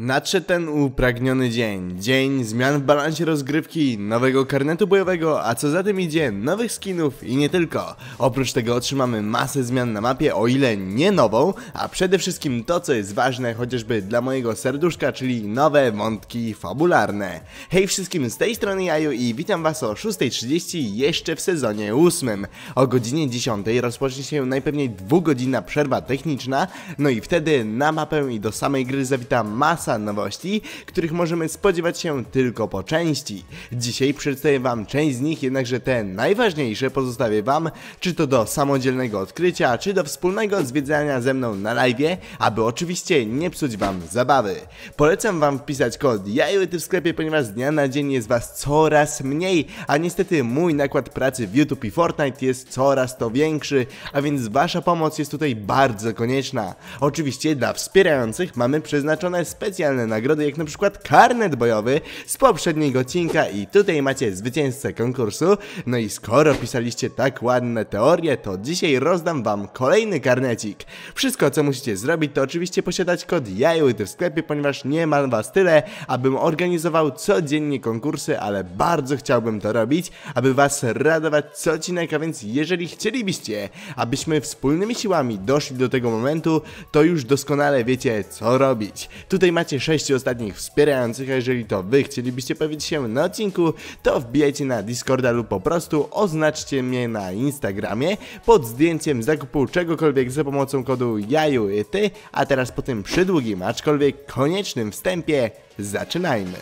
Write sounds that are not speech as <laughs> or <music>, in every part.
Nadszedł ten upragniony dzień. Dzień zmian w balansie rozgrywki, nowego karnetu bojowego, a co za tym idzie, nowych skinów i nie tylko. Oprócz tego otrzymamy masę zmian na mapie, o ile nie nową, a przede wszystkim to, co jest ważne chociażby dla mojego serduszka, czyli nowe wątki fabularne. Hej wszystkim z tej strony Jaju i witam was o 6.30 jeszcze w sezonie 8. O godzinie 10 rozpocznie się najpewniej dwugodzinna przerwa techniczna, no i wtedy na mapę i do samej gry zawita masa masa nowości, których możemy spodziewać się tylko po części. Dzisiaj przedstawię Wam część z nich, jednakże te najważniejsze pozostawię Wam, czy to do samodzielnego odkrycia, czy do wspólnego zwiedzania ze mną na live, aby oczywiście nie psuć Wam zabawy. Polecam Wam wpisać kod JAJUTY w sklepie, ponieważ z dnia na dzień jest Was coraz mniej, a niestety mój nakład pracy w YouTube i Fortnite jest coraz to większy, a więc Wasza pomoc jest tutaj bardzo konieczna. Oczywiście dla wspierających mamy przeznaczone specjalne specjalne nagrody, jak na przykład karnet bojowy z poprzedniego odcinka i tutaj macie zwycięzcę konkursu. No i skoro pisaliście tak ładne teorie, to dzisiaj rozdam wam kolejny karnecik. Wszystko co musicie zrobić to oczywiście posiadać kod jajuty w sklepie, ponieważ nie mam was tyle, abym organizował codziennie konkursy, ale bardzo chciałbym to robić, aby was radować co odcinek, a więc jeżeli chcielibyście, abyśmy wspólnymi siłami doszli do tego momentu, to już doskonale wiecie co robić. Tutaj macie macie sześciu ostatnich wspierających, a jeżeli to wy chcielibyście pojawić się na odcinku, to wbijajcie na Discorda lub po prostu oznaczcie mnie na Instagramie pod zdjęciem zakupu czegokolwiek za pomocą kodu jaju i ty, a teraz po tym przydługim, aczkolwiek koniecznym wstępie zaczynajmy.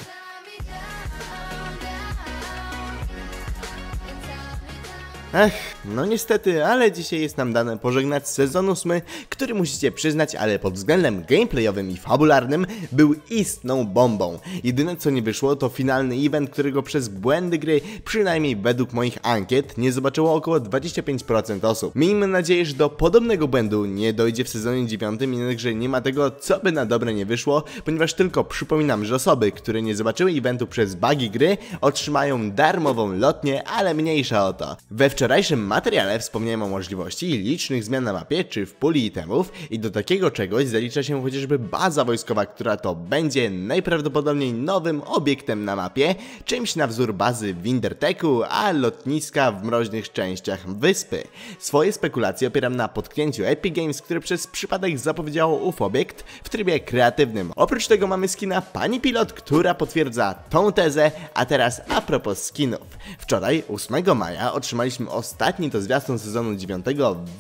Ach, no niestety, ale dzisiaj jest nam dane pożegnać sezon 8, który musicie przyznać, ale pod względem gameplayowym i fabularnym był istną bombą. Jedyne co nie wyszło to finalny event, którego przez błędy gry, przynajmniej według moich ankiet, nie zobaczyło około 25% osób. Miejmy nadzieję, że do podobnego błędu nie dojdzie w sezonie 9, jednakże nie ma tego, co by na dobre nie wyszło, ponieważ tylko przypominam, że osoby, które nie zobaczyły eventu przez bugi gry, otrzymają darmową lotnię, ale mniejsza o to. We wczoraj wczorajszym materiale wspomniałem o możliwości licznych zmian na mapie czy w puli itemów i do takiego czegoś zalicza się chociażby baza wojskowa, która to będzie najprawdopodobniej nowym obiektem na mapie, czymś na wzór bazy w Winterteku, a lotniska w mroźnych częściach wyspy. Swoje spekulacje opieram na potknięciu Epic Games, które przez przypadek zapowiedziało ów obiekt w trybie kreatywnym. Oprócz tego mamy skina Pani Pilot, która potwierdza tą tezę, a teraz a propos skinów. Wczoraj, 8 maja, otrzymaliśmy ostatni to zwiastun sezonu 9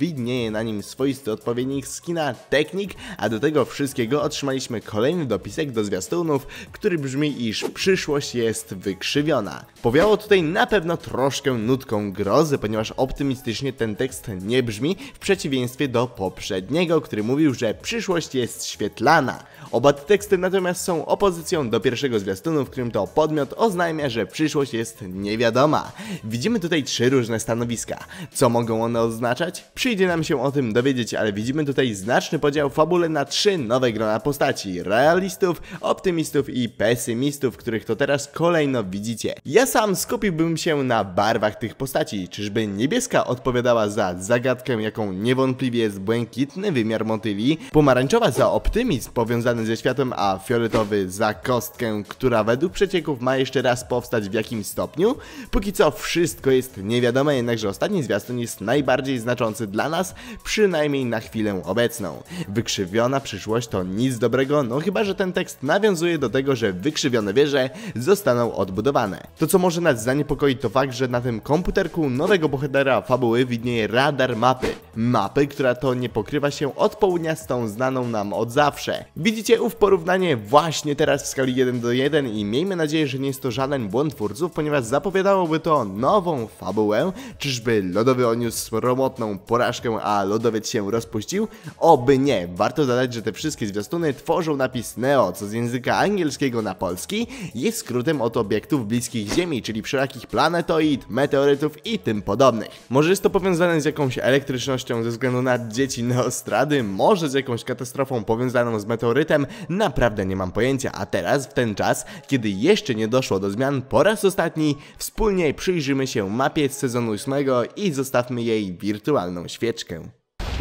widnieje na nim swoisty odpowiednik skina Technik, a do tego wszystkiego otrzymaliśmy kolejny dopisek do zwiastunów, który brzmi iż przyszłość jest wykrzywiona. Powiało tutaj na pewno troszkę nutką grozy, ponieważ optymistycznie ten tekst nie brzmi, w przeciwieństwie do poprzedniego, który mówił, że przyszłość jest świetlana. Oba te teksty natomiast są opozycją do pierwszego zwiastunu, w którym to podmiot oznajmia, że przyszłość jest niewiadoma. Widzimy tutaj trzy różne stany stanowiska. Co mogą one oznaczać? Przyjdzie nam się o tym dowiedzieć, ale widzimy tutaj znaczny podział fabule na trzy nowe grona postaci. Realistów, optymistów i pesymistów, których to teraz kolejno widzicie. Ja sam skupiłbym się na barwach tych postaci. Czyżby niebieska odpowiadała za zagadkę, jaką niewątpliwie jest błękitny wymiar motyli, pomarańczowa za optymizm powiązany ze światem, a fioletowy za kostkę, która według przecieków ma jeszcze raz powstać w jakimś stopniu? Póki co wszystko jest niewiadome, jednakże ostatni zwiastun jest najbardziej znaczący dla nas, przynajmniej na chwilę obecną. Wykrzywiona przyszłość to nic dobrego, no chyba, że ten tekst nawiązuje do tego, że wykrzywione wieże zostaną odbudowane. To co może nas zaniepokoić to fakt, że na tym komputerku nowego bohatera fabuły widnieje radar mapy. Mapy, która to nie pokrywa się od południa z tą znaną nam od zawsze. Widzicie ów porównanie właśnie teraz w skali 1 do 1 i miejmy nadzieję, że nie jest to żaden błąd twórców, ponieważ zapowiadałoby to nową fabułę, Czyżby lodowy odniósł sromotną porażkę, a lodowiec się rozpuścił? Oby nie, warto dodać, że te wszystkie zwiastuny tworzą napis Neo, co z języka angielskiego na polski jest skrótem od obiektów bliskich Ziemi, czyli wszelakich planetoid, meteorytów i tym podobnych. Może jest to powiązane z jakąś elektrycznością ze względu na dzieci Neostrady, może z jakąś katastrofą powiązaną z meteorytem, naprawdę nie mam pojęcia, a teraz w ten czas, kiedy jeszcze nie doszło do zmian po raz ostatni, wspólnie przyjrzymy się mapie z sezonu ósmego i zostawmy jej wirtualną świeczkę.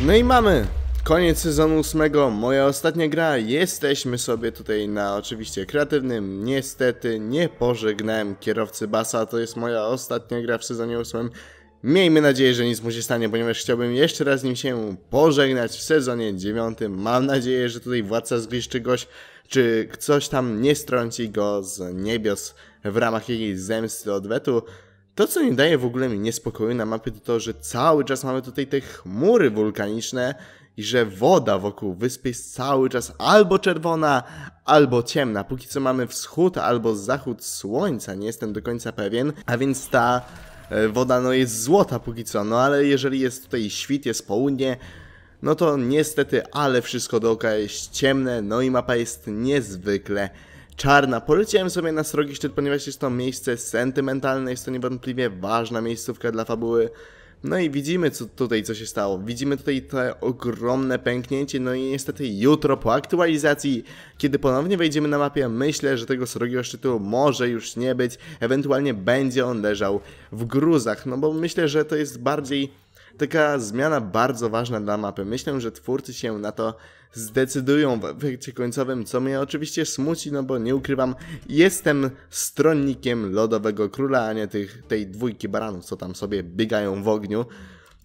No i mamy! Koniec sezonu ósmego, moja ostatnia gra, jesteśmy sobie tutaj na oczywiście kreatywnym, niestety nie pożegnałem kierowcy basa, to jest moja ostatnia gra w sezonie ósmym. Miejmy nadzieję, że nic mu się stanie, ponieważ chciałbym jeszcze raz nim się pożegnać w sezonie dziewiątym. Mam nadzieję, że tutaj władca zgliszczy goś, czy coś tam nie strąci go z niebios w ramach jakiejś zemsty odwetu. To, co nie daje w ogóle mi niespokoju na mapie, to to, że cały czas mamy tutaj te chmury wulkaniczne i że woda wokół wyspy jest cały czas albo czerwona, albo ciemna. Póki co mamy wschód albo zachód słońca, nie jestem do końca pewien, a więc ta e, woda no jest złota póki co, no ale jeżeli jest tutaj świt, jest południe, no to niestety, ale wszystko dookoła jest ciemne, no i mapa jest niezwykle czarna. Poleciłem sobie na Srogi Szczyt, ponieważ jest to miejsce sentymentalne, jest to niewątpliwie ważna miejscówka dla fabuły. No i widzimy co, tutaj, co się stało. Widzimy tutaj to ogromne pęknięcie, no i niestety jutro po aktualizacji, kiedy ponownie wejdziemy na mapie, myślę, że tego srogiego szczytu może już nie być. Ewentualnie będzie on leżał w gruzach, no bo myślę, że to jest bardziej Taka zmiana bardzo ważna dla mapy. Myślę, że twórcy się na to zdecydują w efekcie końcowym, co mnie oczywiście smuci, no bo nie ukrywam, jestem stronnikiem Lodowego Króla, a nie tych, tej dwójki baranów, co tam sobie biegają w ogniu.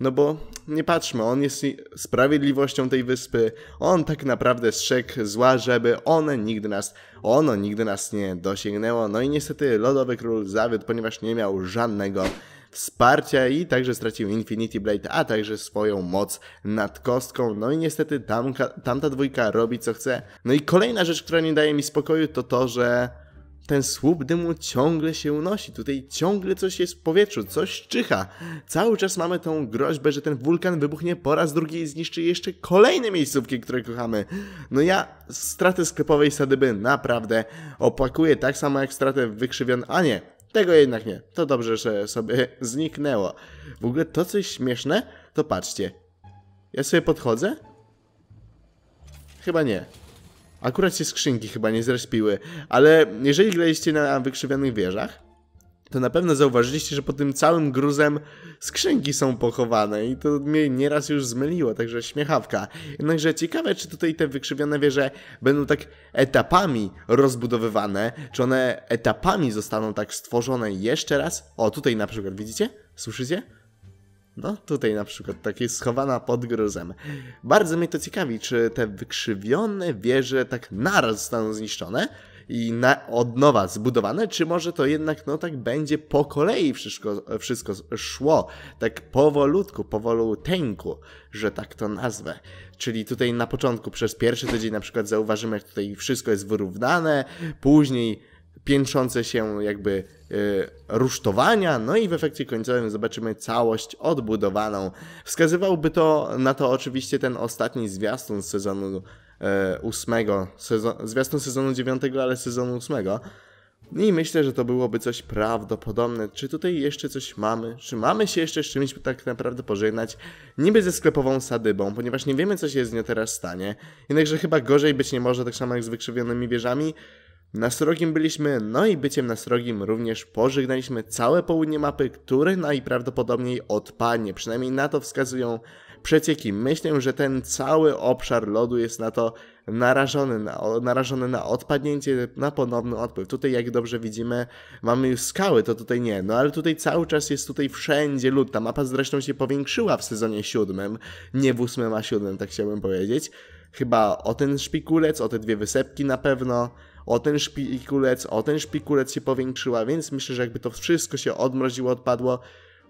No bo nie patrzmy, on jest sprawiedliwością tej wyspy, on tak naprawdę strzegł zła, żeby one nigdy nas, ono nigdy nas nie dosięgnęło. No i niestety Lodowy Król zawiódł, ponieważ nie miał żadnego wsparcia i także stracił Infinity Blade, a także swoją moc nad kostką. No i niestety tamka, tamta dwójka robi co chce. No i kolejna rzecz, która nie daje mi spokoju to to, że ten słup dymu ciągle się unosi, tutaj ciągle coś jest w powietrzu, coś czyha. Cały czas mamy tą groźbę, że ten wulkan wybuchnie po raz drugi i zniszczy jeszcze kolejne miejscówki, które kochamy. No ja stratę sklepowej Sadyby naprawdę opłakuję, tak samo jak stratę wykrzywion... A nie, tego jednak nie. To dobrze, że sobie <laughs> zniknęło. W ogóle to, coś śmieszne, to patrzcie. Ja sobie podchodzę? Chyba nie. Akurat się skrzynki chyba nie zrespiły, ale jeżeli graliście na wykrzywionych wieżach, to na pewno zauważyliście, że po tym całym gruzem skrzynki są pochowane i to mnie nieraz już zmyliło, także śmiechawka. Jednakże ciekawe, czy tutaj te wykrzywione wieże będą tak etapami rozbudowywane, czy one etapami zostaną tak stworzone jeszcze raz. O, tutaj na przykład, widzicie? Słyszycie? No, tutaj na przykład, tak jest schowana pod gruzem. Bardzo mnie to ciekawi, czy te wykrzywione wieże tak naraz zostaną zniszczone, i na, od nowa zbudowane, czy może to jednak no tak będzie po kolei wszystko, wszystko szło, tak powolutku, powolutęku, że tak to nazwę. Czyli tutaj na początku przez pierwszy tydzień na przykład zauważymy, jak tutaj wszystko jest wyrównane, później piętrzące się jakby y, rusztowania, no i w efekcie końcowym zobaczymy całość odbudowaną. Wskazywałby to na to oczywiście ten ostatni zwiastun z sezonu E, ósmego, sezon, zwiastun sezonu dziewiątego, ale sezonu ósmego. I myślę, że to byłoby coś prawdopodobne. Czy tutaj jeszcze coś mamy? Czy mamy się jeszcze z czymś tak naprawdę pożegnać? Niby ze sklepową sadybą, ponieważ nie wiemy, co się z nią teraz stanie. Jednakże chyba gorzej być nie może, tak samo jak z wykrzywionymi wieżami. Na srogim byliśmy, no i byciem na srogim również pożegnaliśmy całe południe mapy, które najprawdopodobniej odpadnie. Przynajmniej na to wskazują przecieki. Myślę, że ten cały obszar lodu jest na to narażony na, narażony na odpadnięcie, na ponowny odpływ. Tutaj, jak dobrze widzimy, mamy już skały, to tutaj nie. No ale tutaj cały czas jest tutaj wszędzie lód. Ta mapa zresztą się powiększyła w sezonie siódmym, nie w ósmym, a siódmym, tak chciałbym powiedzieć. Chyba o ten szpikulec, o te dwie wysepki na pewno o ten szpikulec, o ten szpikulec się powiększyła, więc myślę, że jakby to wszystko się odmroziło, odpadło,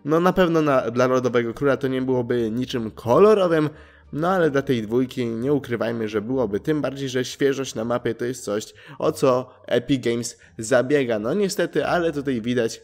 no na pewno na, dla Lodowego Króla to nie byłoby niczym kolorowym, no ale dla tej dwójki nie ukrywajmy, że byłoby, tym bardziej, że świeżość na mapie to jest coś, o co Epic Games zabiega. No niestety, ale tutaj widać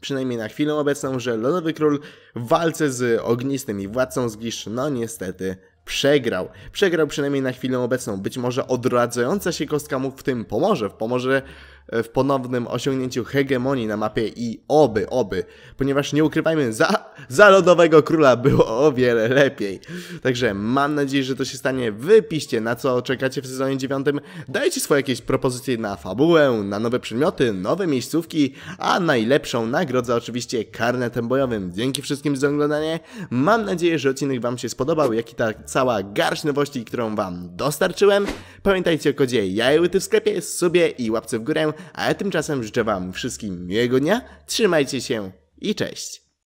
przynajmniej na chwilę obecną, że Lodowy Król w walce z ognistym i władcą zgisz, no niestety przegrał. Przegrał przynajmniej na chwilę obecną. Być może odradzająca się kostka mu w tym pomoże. Pomoże E, w ponownym osiągnięciu hegemonii na mapie i oby, oby, ponieważ nie ukrywajmy, za, za Lodowego Króla było o wiele lepiej. Także mam nadzieję, że to się stanie. Wypiście na co czekacie w sezonie 9. Dajcie swoje jakieś propozycje na fabułę, na nowe przedmioty, nowe miejscówki, a najlepszą nagrodzę oczywiście karnetem bojowym. Dzięki wszystkim za oglądanie. Mam nadzieję, że odcinek Wam się spodobał, jak i ta cała garść nowości, którą Wam dostarczyłem. Pamiętajcie o kodzie jajełyty w sklepie, subie i łapce w górę a ja tymczasem życzę Wam wszystkim miłego dnia, trzymajcie się i cześć!